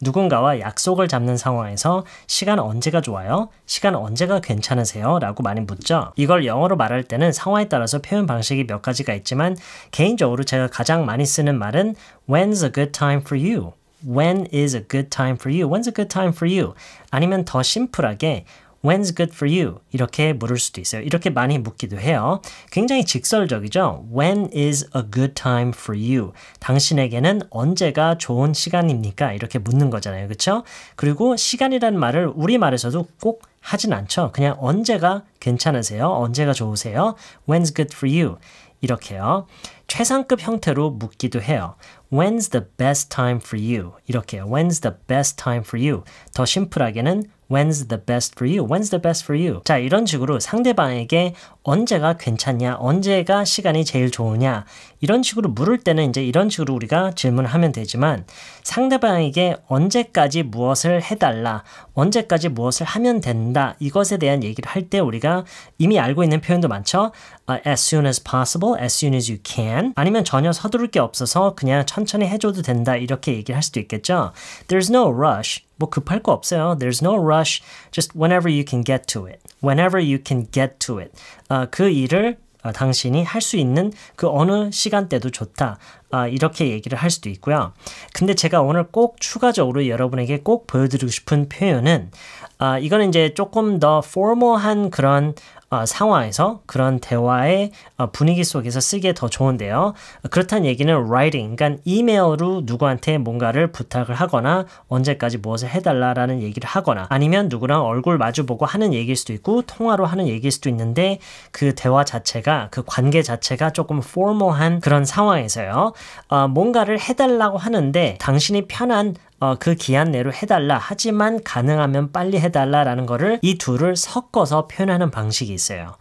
누군가와 약속을 잡는 상황에서 시간 언제가 좋아요? 시간 언제가 괜찮으세요? 라고 많이 묻죠. 이걸 영어로 말할 때는 상황에 따라서 표현 방식이 몇 가지가 있지만 개인적으로 제가 가장 많이 쓰는 말은 When's a good time for you? When is a good time for you? When's a good time for you? 아니면 더 심플하게 When's good for you? 이렇게 물을 수도 있어요. 이렇게 많이 묻기도 해요. 굉장히 직설적이죠. When is a good time for you? 당신에게는 언제가 좋은 시간입니까? 이렇게 묻는 거잖아요. 그렇죠? 그리고 시간이라는 말을 우리말에서도 꼭 하진 않죠. 그냥 언제가 괜찮으세요? 언제가 좋으세요? When's good for you? 이렇게요. 최상급 형태로 묻기도 해요. When's the best time for you? 이렇게요. When's the best time for you? 더 심플하게는 When's the best for you? When's the best for you? 자, 이런 식으로 상대방에게 언제가 괜찮냐, 언제가 시간이 제일 좋으냐, 이런 식으로 물을 때는 이제 이런 식으로 우리가 질문을 하면 되지만 상대방에게 언제까지 무엇을 해달라, 언제까지 무엇을 하면 된다, 이것에 대한 얘기를 할 때 우리가 이미 알고 있는 표현도 많죠. 아, as soon as possible, as soon as you can. 아니면 전혀 서두를 게 없어서 그냥 천천히 해줘도 된다, 이렇게 얘기를 할 수도 있겠죠. There's no rush. 뭐 급할 거 없어요. There's no rush. Just whenever you can get to it. Whenever you can get to it. 어, 그 일을 어, 당신이 할 수 있는 그 어느 시간대도 좋다. 어, 이렇게 얘기를 할 수도 있고요. 근데 제가 오늘 꼭 추가적으로 여러분에게 꼭 보여드리고 싶은 표현은 어, 이거는 이제 조금 더 포멀한 그런 어, 상황에서 그런 대화의 어, 분위기 속에서 쓰기에 더 좋은데요. 그렇다는 얘기는 writing, 그러니까 이메일로 누구한테 뭔가를 부탁을 하거나 언제까지 무엇을 해달라라는 얘기를 하거나 아니면 누구랑 얼굴 마주보고 하는 얘기일 수도 있고 통화로 하는 얘기일 수도 있는데 그 대화 자체가 그 관계 자체가 조금 formal한 그런 상황에서요. 어, 뭔가를 해달라고 하는데 당신이 편한 어, 그 기한 내로 해달라 하지만 가능하면 빨리 해달라라는 거를 이 둘을 섞어서 표현하는 방식이 있어요.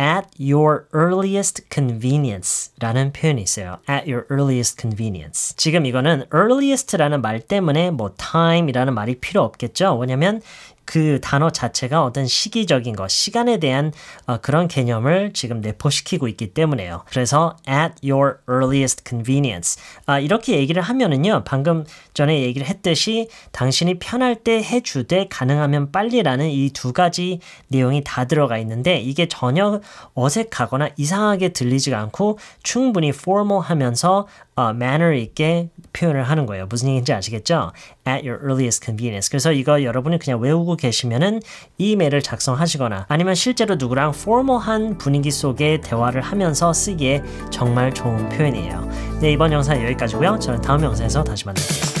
at your earliest convenience 라는 표현이 있어요. at your earliest convenience. 지금 이거는 earliest라는 말 때문에 뭐 time이라는 말이 필요 없겠죠. 왜냐면 그 단어 자체가 어떤 시기적인 것, 시간에 대한 어, 그런 개념을 지금 내포시키고 있기 때문에요. 그래서 at your earliest convenience 아, 이렇게 얘기를 하면은요, 방금 전에 얘기를 했듯이 당신이 편할 때 해주되 가능하면 빨리라는 이 두 가지 내용이 다 들어가 있는데 이게 전혀 어색하거나 이상하게 들리지 않고 충분히 formal하면서 어, manner 있게 표현을 하는 거예요. 무슨 얘기인지 아시겠죠? At your earliest convenience. 그래서 이거 여러분이 그냥 외우고 계시면은 이 메일을 작성하시거나 아니면 실제로 누구랑 포멀한 분위기 속에 대화를 하면서 쓰기에 정말 좋은 표현이에요. 네, 이번 영상 여기까지고요. 저는 다음 영상에서 다시 만나요.